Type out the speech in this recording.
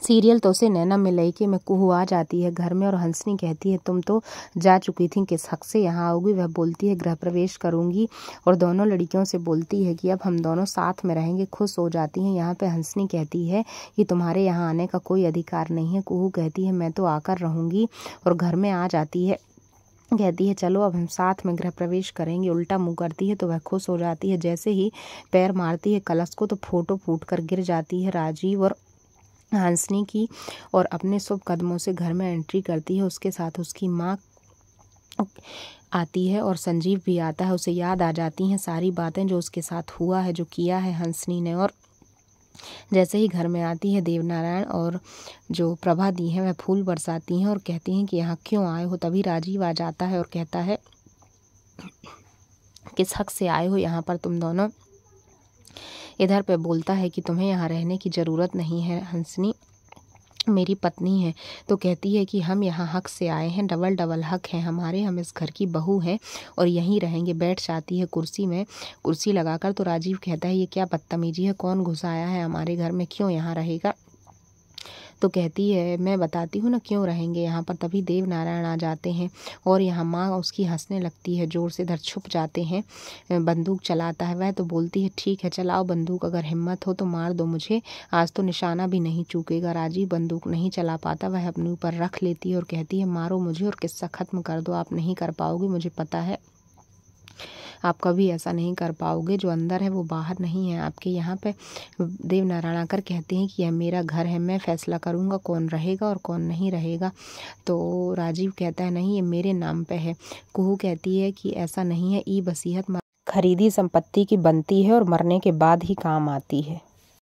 serial तो उसे नैना मिलई के में कुहू आ जाती है घर में और हंसनी कहती है तुम तो जा चुकी थी किस हक से यहाँ आओगी वह बोलती है गृह प्रवेश करूंगी और दोनों लड़कियों से बोलती है कि अब हम दोनों साथ में रहेंगे खुश हो जाती हैं यहाँ पे हंसनी कहती है कि तुम्हारे यहाँ आने का कोई अधिकार नहीं है कुहू कहती है मैं तो आकर रहूँगी और घर में आ जाती है कहती है चलो अब हम साथ में गृह प्रवेश करेंगे उल्टा मुंह करती है तो वह खुश हो जाती है जैसे ही पैर मारती है कलश को तो फोटो फूट कर गिर जाती है राजीव और हंसनी की और अपने शुभ कदमों से घर में एंट्री करती है उसके साथ उसकी माँ आती है और संजीव भी आता है उसे याद आ जाती हैं सारी बातें जो उसके साथ हुआ है जो किया है हंसनी ने और जैसे ही घर में आती है देवनारायण और जो प्रभा दी हैं वह फूल बरसाती हैं और कहती हैं कि यहाँ क्यों आए हो तभी राजीव आ जाता है और कहता है किस हक से आए हो यहाँ पर तुम दोनों इधर पे बोलता है कि तुम्हें यहाँ रहने की ज़रूरत नहीं है हंसनी मेरी पत्नी है तो कहती है कि हम यहाँ हक से आए हैं डबल डबल हक है हमारे हम इस घर की बहू हैं और यहीं रहेंगे बैठ जाती है कुर्सी में कुर्सी लगाकर तो राजीव कहता है ये क्या बदतमीजी है कौन घुसाया है हमारे घर में क्यों यहाँ रहेगा तो कहती है मैं बताती हूँ ना क्यों रहेंगे यहाँ पर तभी देव नारायण आ जाते हैं और यहाँ माँ उसकी हंसने लगती है ज़ोर से इधर छुप जाते हैं बंदूक चलाता है वह तो बोलती है ठीक है चलाओ बंदूक अगर हिम्मत हो तो मार दो मुझे आज तो निशाना भी नहीं चूकेगा राजीव बंदूक नहीं चला पाता वह अपने ऊपर रख लेती है और कहती है मारो मुझे और किस्सा ख़त्म कर दो आप नहीं कर पाओगे मुझे पता है आप कभी ऐसा नहीं कर पाओगे जो अंदर है वो बाहर नहीं है आपके यहाँ पे देव आकर कहते हैं कि यह मेरा घर है मैं फैसला करूँगा कौन रहेगा और कौन नहीं रहेगा तो राजीव कहता है नहीं ये मेरे नाम पर है कुहू कहती है कि ऐसा नहीं है ई बसीहत खरीदी संपत्ति की बनती है और मरने के बाद ही काम आती है